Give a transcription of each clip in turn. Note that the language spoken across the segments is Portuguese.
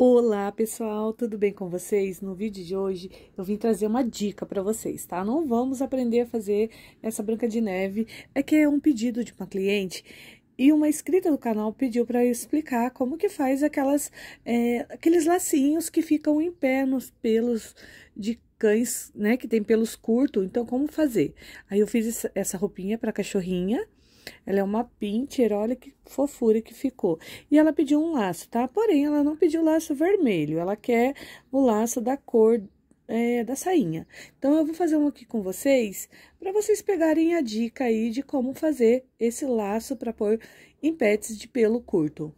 Olá pessoal, tudo bem com vocês? No vídeo de hoje eu vim trazer uma dica para vocês, tá? Não vamos aprender a fazer essa branca de neve, é que é um pedido de uma cliente e uma inscrita do canal pediu para explicar como que faz aquelas, é, aqueles lacinhos que ficam em pé nos pelos de cães, né? Que tem pelos curtos, então como fazer? Aí eu fiz essa roupinha para cachorrinha, ela é uma pinter, olha que fofura que ficou. E ela pediu um laço, tá? Porém, ela não pediu laço vermelho, ela quer o laço da cor é, da sainha. Então, eu vou fazer um aqui com vocês, para vocês pegarem a dica aí de como fazer esse laço para pôr em pets de pelo curto.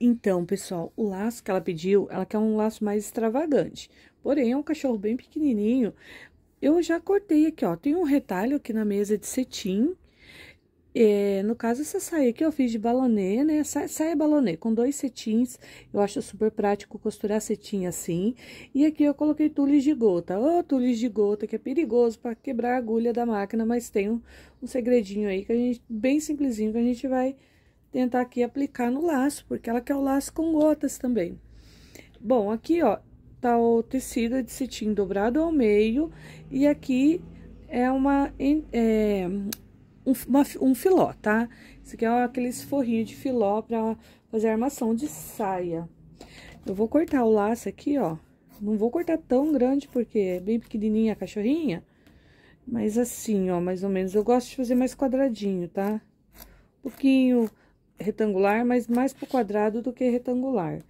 Então, pessoal, o laço que ela pediu, ela quer um laço mais extravagante. Porém, é um cachorro bem pequenininho. Eu já cortei aqui, ó, tem um retalho aqui na mesa de cetim, é, no caso, essa saia que eu fiz de balonê, né? Sa saia balonê com dois cetins. Eu acho super prático costurar cetim assim. E aqui eu coloquei tules de gota. Ô, oh, tules de gota, que é perigoso para quebrar a agulha da máquina, mas tem um, um segredinho aí que a gente, bem simplesinho, que a gente vai tentar aqui aplicar no laço, porque ela quer o laço com gotas também. Bom, aqui, ó, tá o tecido de cetim dobrado ao meio. E aqui é uma... É, um, uma, um filó, tá? Isso aqui é aqueles forrinhos de filó pra fazer armação de saia. Eu vou cortar o laço aqui, ó. Não vou cortar tão grande, porque é bem pequenininha a cachorrinha. Mas assim, ó, mais ou menos. Eu gosto de fazer mais quadradinho, tá? Um pouquinho retangular, mas mais pro quadrado do que retangular.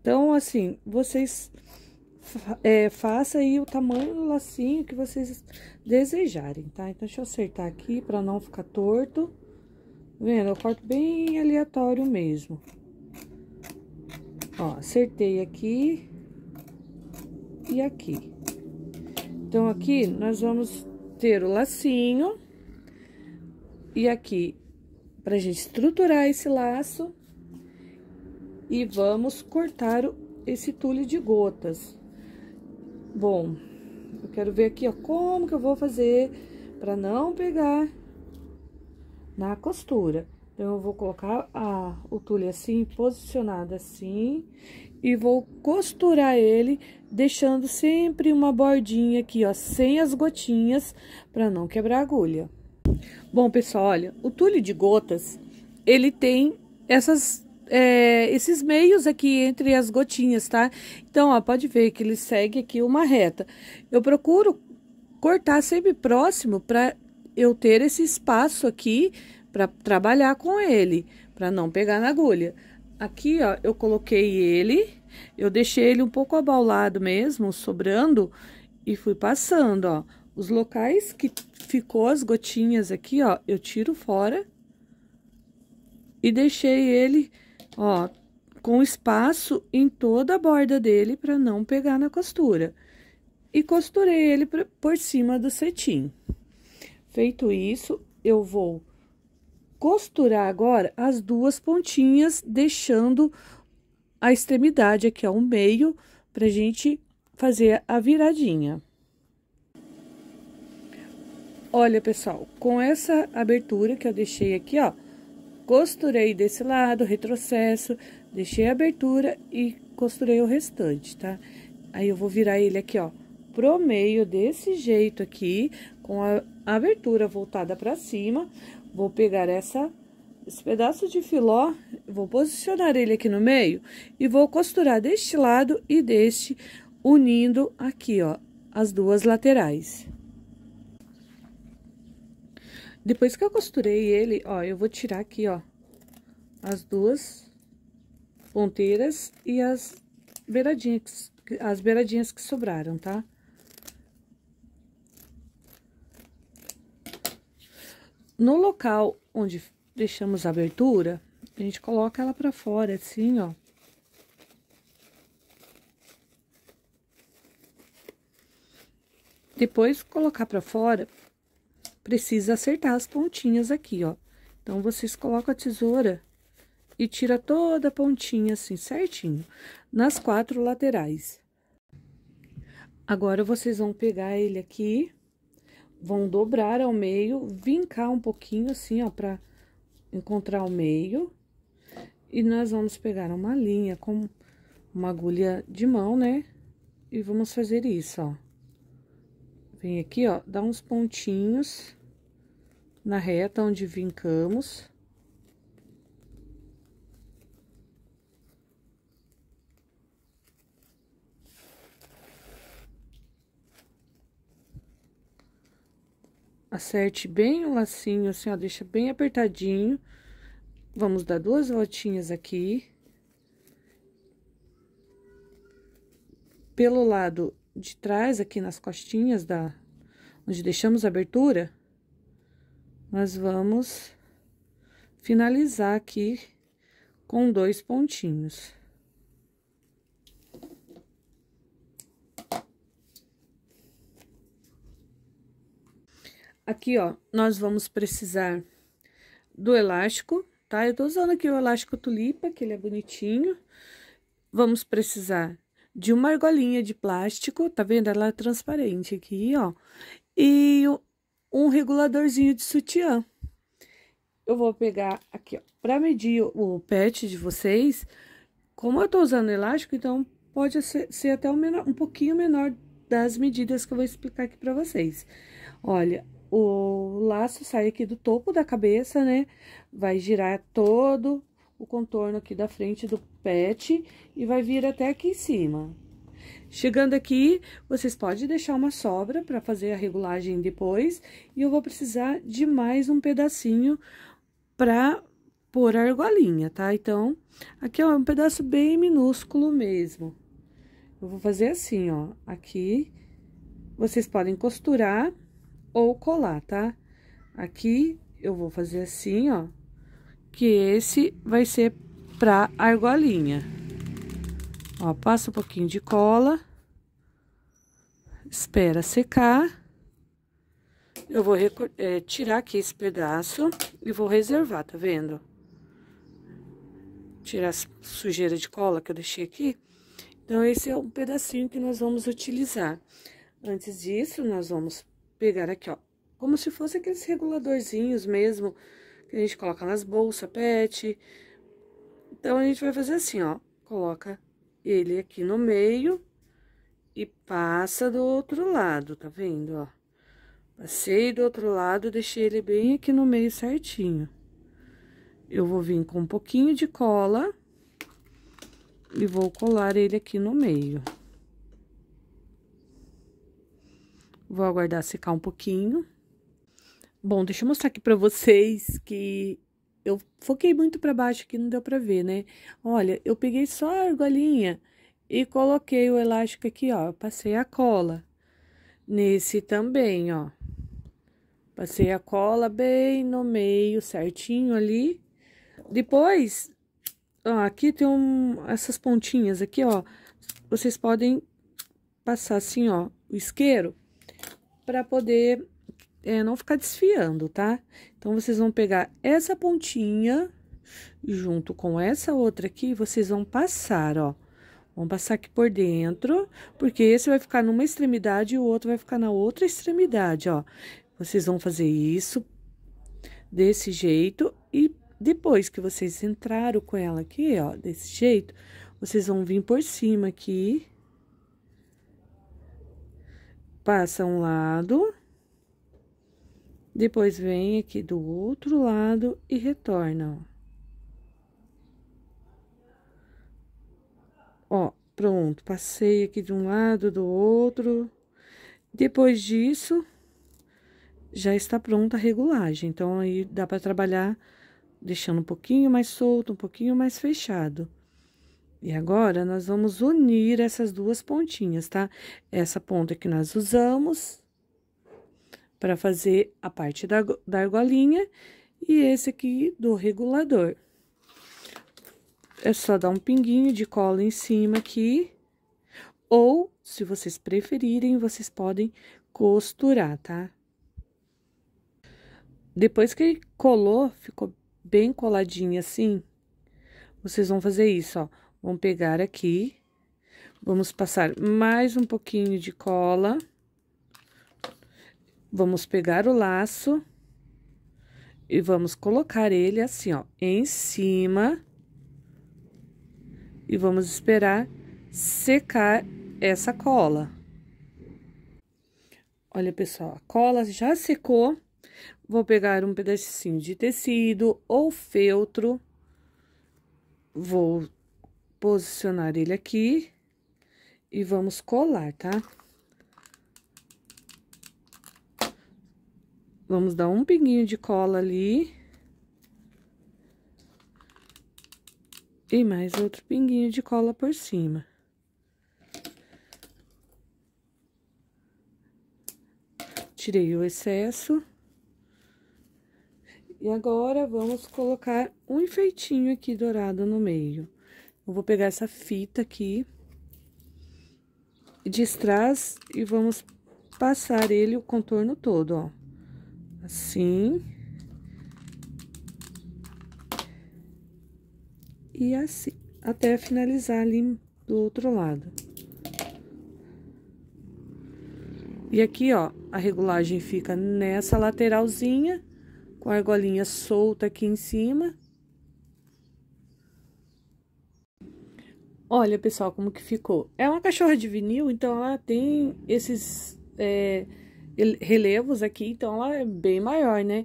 Então, assim, vocês é, faça aí o tamanho do lacinho que vocês desejarem, tá? Então, deixa eu acertar aqui pra não ficar torto. Tá vendo? Eu corto bem aleatório mesmo. Ó, acertei aqui e aqui. Então, aqui nós vamos ter o lacinho. E aqui, pra gente estruturar esse laço. E vamos cortar esse tule de gotas. Bom, eu quero ver aqui, ó, como que eu vou fazer para não pegar na costura. Então, eu vou colocar a, o tule assim, posicionado assim, e vou costurar ele, deixando sempre uma bordinha aqui, ó, sem as gotinhas, para não quebrar a agulha. Bom, pessoal, olha, o tule de gotas, ele tem essas é, esses meios aqui entre as gotinhas, tá? Então, ó, pode ver que ele segue aqui uma reta. Eu procuro cortar sempre próximo para eu ter esse espaço aqui para trabalhar com ele, para não pegar na agulha. Aqui, ó, eu coloquei ele, eu deixei ele um pouco abaulado mesmo, sobrando, e fui passando, ó. Os locais que ficou as gotinhas aqui, ó, eu tiro fora e deixei ele ó, com espaço em toda a borda dele para não pegar na costura. E costurei ele por cima do cetim. Feito isso, eu vou costurar agora as duas pontinhas, deixando a extremidade aqui ao meio, pra gente fazer a viradinha. Olha, pessoal, com essa abertura que eu deixei aqui, ó, Costurei desse lado, retrocesso, deixei a abertura e costurei o restante, tá? Aí, eu vou virar ele aqui, ó, pro meio, desse jeito aqui, com a abertura voltada pra cima. Vou pegar essa, esse pedaço de filó, vou posicionar ele aqui no meio e vou costurar deste lado e deste, unindo aqui, ó, as duas laterais. Depois que eu costurei ele, ó, eu vou tirar aqui, ó, as duas ponteiras e as beiradinhas, as beiradinhas que sobraram, tá? No local onde deixamos a abertura, a gente coloca ela pra fora, assim, ó. Depois colocar pra fora, precisa acertar as pontinhas aqui, ó. Então, vocês colocam a tesoura e tira toda a pontinha assim, certinho, nas quatro laterais. Agora, vocês vão pegar ele aqui, vão dobrar ao meio, vincar um pouquinho assim, ó, pra encontrar o meio. E nós vamos pegar uma linha com uma agulha de mão, né? E vamos fazer isso, ó. Vem aqui, ó, dá uns pontinhos na reta onde vincamos. Acerte bem o lacinho, assim, ó, deixa bem apertadinho. Vamos dar duas voltinhas aqui. Pelo lado de trás, aqui nas costinhas da... Onde deixamos a abertura, nós vamos finalizar aqui com dois pontinhos. Aqui, ó, nós vamos precisar do elástico, tá? Eu tô usando aqui o elástico tulipa, que ele é bonitinho. Vamos precisar de uma argolinha de plástico, tá vendo? Ela é transparente aqui, ó. E um reguladorzinho de sutiã. Eu vou pegar aqui, ó, pra medir o pet de vocês. Como eu tô usando elástico, então pode ser, ser até um, menor, um pouquinho menor das medidas que eu vou explicar aqui pra vocês. Olha, o laço sai aqui do topo da cabeça, né? Vai girar todo o contorno aqui da frente do pet e vai vir até aqui em cima. Chegando aqui, vocês podem deixar uma sobra para fazer a regulagem depois, e eu vou precisar de mais um pedacinho para pôr a argolinha, tá? Então, aqui ó, é um pedaço bem minúsculo mesmo. Eu vou fazer assim, ó, aqui, vocês podem costurar ou colar, tá? Aqui, eu vou fazer assim, ó, que esse vai ser pra argolinha. Ó, passa um pouquinho de cola, espera secar. Eu vou é, tirar aqui esse pedaço e vou reservar, tá vendo? Tirar a sujeira de cola que eu deixei aqui. Então, esse é um pedacinho que nós vamos utilizar. Antes disso, nós vamos pegar aqui, ó, como se fosse aqueles reguladorzinhos mesmo, que a gente coloca nas bolsas, pet. Então, a gente vai fazer assim, ó. Coloca ele aqui no meio e passa do outro lado, tá vendo, ó? Passei do outro lado, deixei ele bem aqui no meio certinho. Eu vou vir com um pouquinho de cola e vou colar ele aqui no meio. Vou aguardar secar um pouquinho. Bom, deixa eu mostrar aqui para vocês que eu foquei muito para baixo que não deu para ver, né? Olha, eu peguei só a argolinha e coloquei o elástico aqui, ó, passei a cola nesse também, ó. Passei a cola bem no meio, certinho ali. Depois, ó, aqui tem um, essas pontinhas aqui, ó. Vocês podem passar assim, ó, o isqueiro para poder é, não ficar desfiando, tá? Então, vocês vão pegar essa pontinha junto com essa outra aqui, vocês vão passar, ó. vão passar aqui por dentro, porque esse vai ficar numa extremidade e o outro vai ficar na outra extremidade, ó. Vocês vão fazer isso desse jeito e depois que vocês entraram com ela aqui, ó, desse jeito, vocês vão vir por cima aqui. Passa um lado. Depois vem aqui do outro lado e retorna, ó. Ó, pronto, passei aqui de um lado, do outro. Depois disso, já está pronta a regulagem. Então, aí dá para trabalhar deixando um pouquinho mais solto, um pouquinho mais fechado. E agora, nós vamos unir essas duas pontinhas, tá? Essa ponta que nós usamos para fazer a parte da, da argolinha e esse aqui do regulador. É só dar um pinguinho de cola em cima aqui, ou, se vocês preferirem, vocês podem costurar, tá? Depois que colou, ficou bem coladinho assim, vocês vão fazer isso, ó. Vão pegar aqui, vamos passar mais um pouquinho de cola... Vamos pegar o laço e vamos colocar ele assim, ó, em cima. E vamos esperar secar essa cola. Olha, pessoal, a cola já secou. Vou pegar um pedacinho de tecido ou feltro. Vou posicionar ele aqui e vamos colar, tá? Tá? Vamos dar um pinguinho de cola ali. E mais outro pinguinho de cola por cima. Tirei o excesso. E agora, vamos colocar um enfeitinho aqui dourado no meio. Eu vou pegar essa fita aqui de trás e vamos passar ele o contorno todo, ó assim. E assim, até finalizar ali do outro lado. E aqui, ó, a regulagem fica nessa lateralzinha, com a argolinha solta aqui em cima. Olha, pessoal, como que ficou. É uma cachorra de vinil, então ela tem esses... É, relevos aqui, então ela é bem maior, né?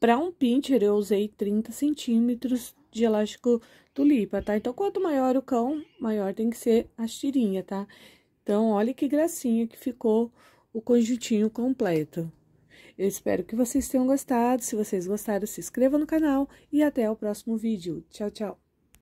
Para um pincher, eu usei 30 centímetros de elástico tulipa, tá? Então, quanto maior o cão, maior tem que ser a tirinha, tá? Então, olha que gracinha que ficou o conjuntinho completo. Eu espero que vocês tenham gostado. Se vocês gostaram, se inscreva no canal e até o próximo vídeo. Tchau, tchau!